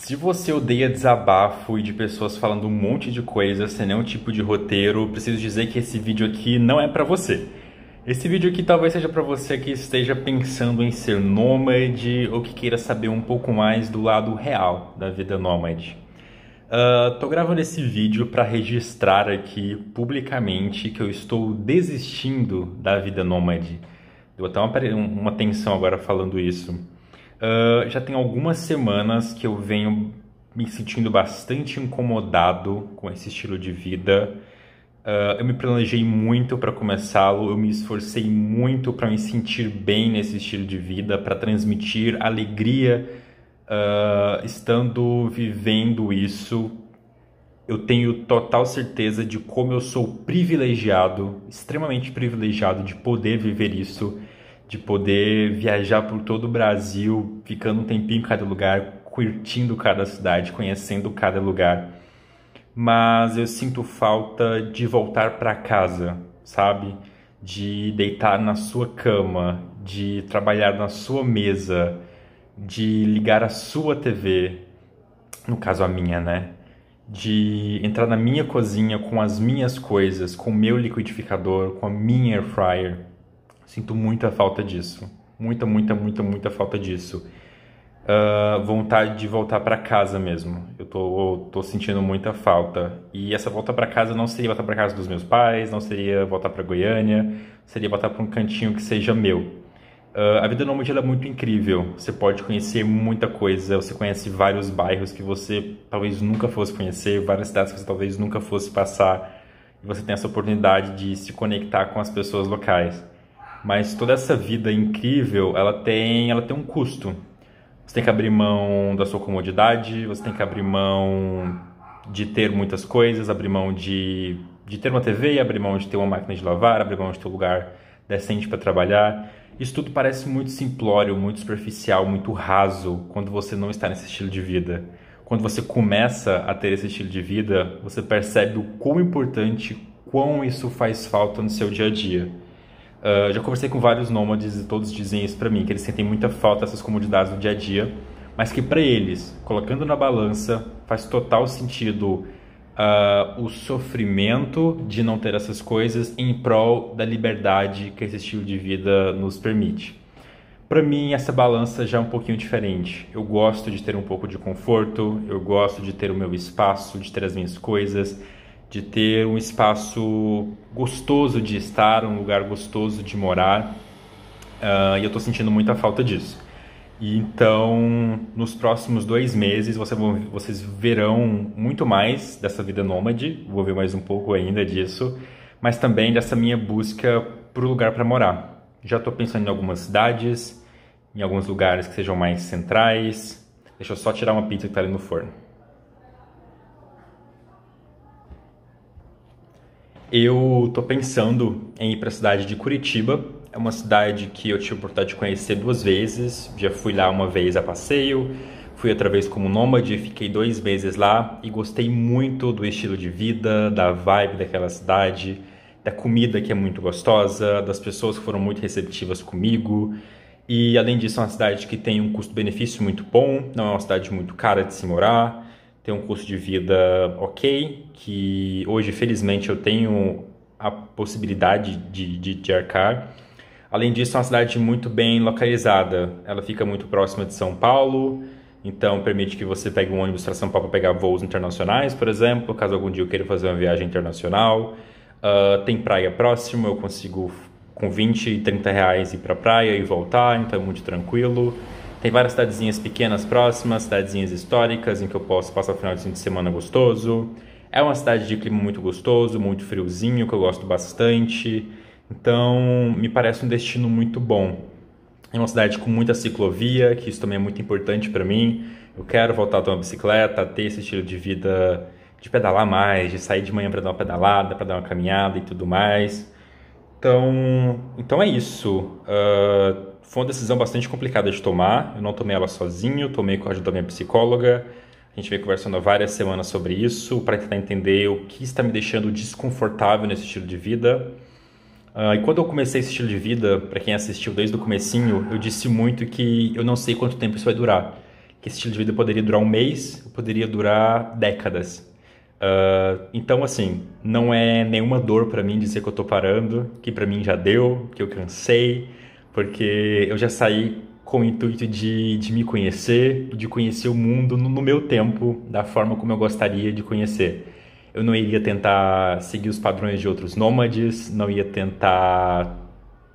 Se você odeia desabafo e de pessoas falando um monte de coisa sem nenhum tipo de roteiro, preciso dizer que esse vídeo aqui não é para você. Esse vídeo aqui talvez seja para você que esteja pensando em ser nômade ou que queira saber um pouco mais do lado real da vida nômade. Uh, tô gravando esse vídeo para registrar aqui publicamente que eu estou desistindo da vida nômade. Deu até uma, uma tensão agora falando isso. Uh, já tem algumas semanas que eu venho me sentindo bastante incomodado com esse estilo de vida. Uh, eu me planejei muito para começá-lo, eu me esforcei muito para me sentir bem nesse estilo de vida, para transmitir alegria uh, estando vivendo isso. Eu tenho total certeza de como eu sou privilegiado, extremamente privilegiado de poder viver isso de poder viajar por todo o Brasil, ficando um tempinho em cada lugar, curtindo cada cidade, conhecendo cada lugar. Mas eu sinto falta de voltar para casa, sabe? De deitar na sua cama, de trabalhar na sua mesa, de ligar a sua TV, no caso a minha, né? De entrar na minha cozinha com as minhas coisas, com o meu liquidificador, com a minha air fryer Sinto muita falta disso. Muita, muita, muita, muita falta disso. Uh, vontade de voltar para casa mesmo. Eu tô, tô sentindo muita falta. E essa volta para casa não seria voltar para casa dos meus pais, não seria voltar para Goiânia, seria voltar para um cantinho que seja meu. Uh, a vida nômade é muito incrível. Você pode conhecer muita coisa, você conhece vários bairros que você talvez nunca fosse conhecer, várias cidades que você talvez nunca fosse passar. E você tem essa oportunidade de se conectar com as pessoas locais. Mas toda essa vida incrível, ela tem, ela tem um custo. Você tem que abrir mão da sua comodidade, você tem que abrir mão de ter muitas coisas, abrir mão de, de ter uma TV, abrir mão de ter uma máquina de lavar, abrir mão de ter um lugar decente para trabalhar. Isso tudo parece muito simplório, muito superficial, muito raso quando você não está nesse estilo de vida. Quando você começa a ter esse estilo de vida, você percebe o quão importante, quão isso faz falta no seu dia a dia. Uh, já conversei com vários nômades e todos dizem isso para mim, que eles sentem muita falta dessas comodidades no dia a dia, mas que para eles, colocando na balança, faz total sentido uh, o sofrimento de não ter essas coisas em prol da liberdade que esse estilo de vida nos permite. Para mim, essa balança já é um pouquinho diferente. Eu gosto de ter um pouco de conforto, eu gosto de ter o meu espaço, de ter as minhas coisas, de ter um espaço gostoso de estar, um lugar gostoso de morar. Uh, e eu estou sentindo muita falta disso. E então, nos próximos dois meses, vocês verão muito mais dessa vida nômade, vou ver mais um pouco ainda disso, mas também dessa minha busca o lugar para morar. Já estou pensando em algumas cidades, em alguns lugares que sejam mais centrais. Deixa eu só tirar uma pizza que está ali no forno. Eu tô pensando em ir para a cidade de Curitiba. É uma cidade que eu tive a oportunidade de conhecer duas vezes. Já fui lá uma vez a passeio, fui outra vez como nômade, fiquei dois meses lá e gostei muito do estilo de vida, da vibe daquela cidade, da comida que é muito gostosa, das pessoas que foram muito receptivas comigo. E além disso, é uma cidade que tem um custo-benefício muito bom, não é uma cidade muito cara de se morar ter um custo de vida ok, que hoje, felizmente, eu tenho a possibilidade de, de, de arcar. Além disso, é uma cidade muito bem localizada. Ela fica muito próxima de São Paulo, então permite que você pegue um ônibus para São Paulo para pegar voos internacionais, por exemplo, caso algum dia eu queira fazer uma viagem internacional. Uh, tem praia próxima, eu consigo com 20 e 30 reais ir para a praia e voltar, então é muito tranquilo. Tem várias cidadezinhas pequenas próximas, cidadezinhas históricas em que eu posso passar o final de semana gostoso. É uma cidade de clima muito gostoso, muito friozinho, que eu gosto bastante. Então, me parece um destino muito bom. É uma cidade com muita ciclovia, que isso também é muito importante para mim. Eu quero voltar a tomar bicicleta, ter esse estilo de vida de pedalar mais, de sair de manhã para dar uma pedalada, para dar uma caminhada e tudo mais. Então, então é isso. Uh, foi uma decisão bastante complicada de tomar. Eu não tomei ela sozinho, tomei com a ajuda da minha psicóloga. A gente vem conversando várias semanas sobre isso para tentar entender o que está me deixando desconfortável nesse estilo de vida. Uh, e quando eu comecei esse estilo de vida, para quem assistiu desde o comecinho, eu disse muito que eu não sei quanto tempo isso vai durar. Que esse estilo de vida poderia durar um mês, poderia durar décadas. Uh, então, assim, não é nenhuma dor para mim dizer que eu estou parando, que para mim já deu, que eu cansei, porque eu já saí com o intuito de, de me conhecer, de conhecer o mundo no, no meu tempo, da forma como eu gostaria de conhecer. Eu não iria tentar seguir os padrões de outros nômades, não ia tentar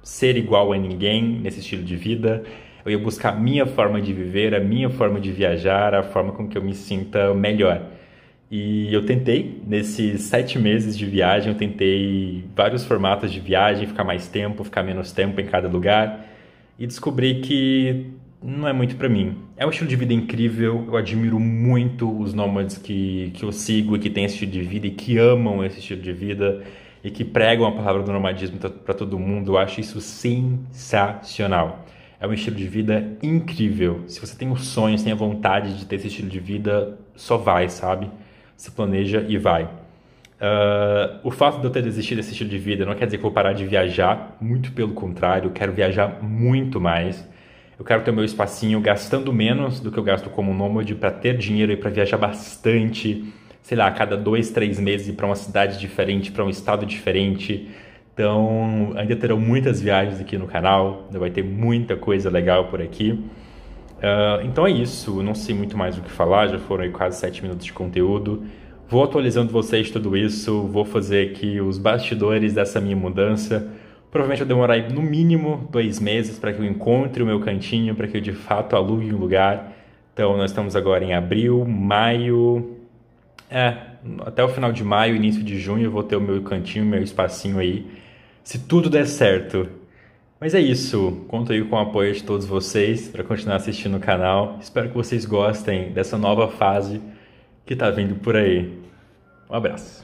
ser igual a ninguém nesse estilo de vida. Eu ia buscar a minha forma de viver, a minha forma de viajar, a forma com que eu me sinta melhor. E eu tentei, nesses sete meses de viagem, eu tentei vários formatos de viagem, ficar mais tempo, ficar menos tempo em cada lugar, e descobri que não é muito para mim. É um estilo de vida incrível, eu admiro muito os nômades que, que eu sigo e que têm esse estilo de vida e que amam esse estilo de vida e que pregam a palavra do nomadismo para todo mundo. Eu acho isso sensacional. É um estilo de vida incrível. Se você tem os sonhos, tem a vontade de ter esse estilo de vida, só vai, sabe? se planeja e vai. Uh, o fato de eu ter desistido desse estilo de vida não quer dizer que eu vou parar de viajar, muito pelo contrário, eu quero viajar muito mais. Eu quero ter o meu espacinho gastando menos do que eu gasto como nômade para ter dinheiro e para viajar bastante, sei lá, a cada dois, três meses para uma cidade diferente, para um estado diferente. Então, ainda terão muitas viagens aqui no canal, ainda vai ter muita coisa legal por aqui. Ah, então é isso, não sei muito mais o que falar, já foram aí quase 7 minutos de conteúdo. Vou atualizando vocês tudo isso, vou fazer aqui os bastidores dessa minha mudança. Provavelmente vai demorar no mínimo dois meses para que eu encontre o meu cantinho, para que eu de fato alugue um lugar. Então nós estamos agora em abril, maio. É, até o final de maio, início de junho, eu vou ter o meu cantinho, meu espacinho aí. Se tudo der certo. Mas é isso. Conto aí com o apoio de todos vocês para continuar assistindo o canal. Espero que vocês gostem dessa nova fase que está vindo por aí. Um abraço.